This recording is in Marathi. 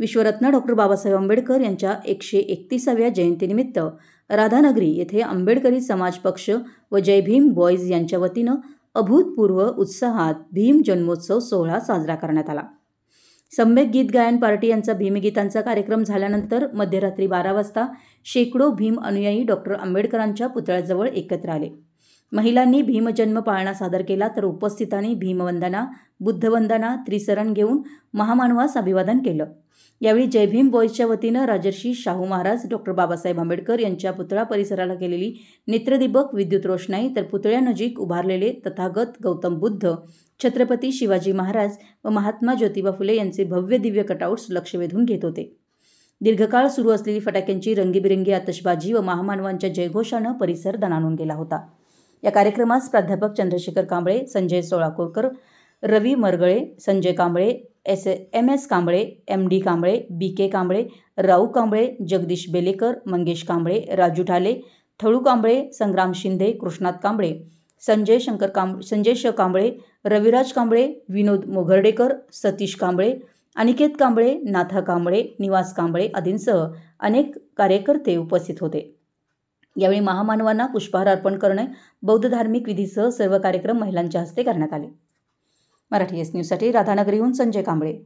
विश्वरत्न डॉक्टर बाबासाहेब आंबेडकर यांच्या एकशे एकतीसाव्या जयंतीनिमित्त राधानगरी येथे आंबेडकरी समाज पक्ष व जय भीम बॉईज यांच्या वतीनं अभूतपूर्व उत्साहात भीम जन्मोत्सव सोहळा साजरा करण्यात आला सम्यक गीत गायन पार्टी यांचा भीमगीतांचा कार्यक्रम झाल्यानंतर मध्यरात्री बारा वाजता शेकडो भीम अनुयायी डॉक्टर आंबेडकरांच्या पुतळ्याजवळ एकत्र आले महिलांनी भीमजन्म पाळणा सादर केला तर उपस्थितांनी भीमवंदना बुद्धवंदना त्रिसरण घेऊन महामानवास अभिवादन केलं यावेळी जय भीम बॉईजच्या वतीनं राजर्षी शाहू महाराज डॉक्टर बाबासाहेब आंबेडकर यांच्या पुतळा परिसराला केलेली नेत्रदीपक विद्युत रोषणाई तर पुतळ्यानजीक उभारलेले तथागत गौतम बुद्ध छत्रपती शिवाजी महाराज व महात्मा ज्योतिबा फुले यांचे भव्य दिव्य कटआउट्स लक्ष वेधून घेत होते दीर्घकाळ सुरू असलेली फटाक्यांची रंगीबिरंगी आतषबाजी व महामानवांच्या जयघोषानं परिसर दणाणून गेला होता या कार्यक्रमास प्राध्यापक Chandrashekhar Kamble Sanjay Solakorkar Ravi Margale Sanjay Kamble S M S Kamble M D Kamble B K Kamble Rau Kamble Jagdish Belekar Mangesh Kamble Raju Thale Thalu Kamble Sangram Shinde Krishnat Kamble Sanjay Shankar कांब संजय श कांबळे रविराज कांबळे विनोद मोघर्डेकर सतीश कांबळे अनिकेत कांबळे नाथा कांबळे निवास कांबळे आदींसह अनेक कार्यकर्ते उपस्थित होते यावेळी महामानवांना पुष्पहार अर्पण करणे बौद्ध धार्मिक विधीसह सर्व कार्यक्रम महिलांच्या हस्ते करण्यात आले मराठी एस न्यूजसाठी राधानगरीहून संजय कांबळे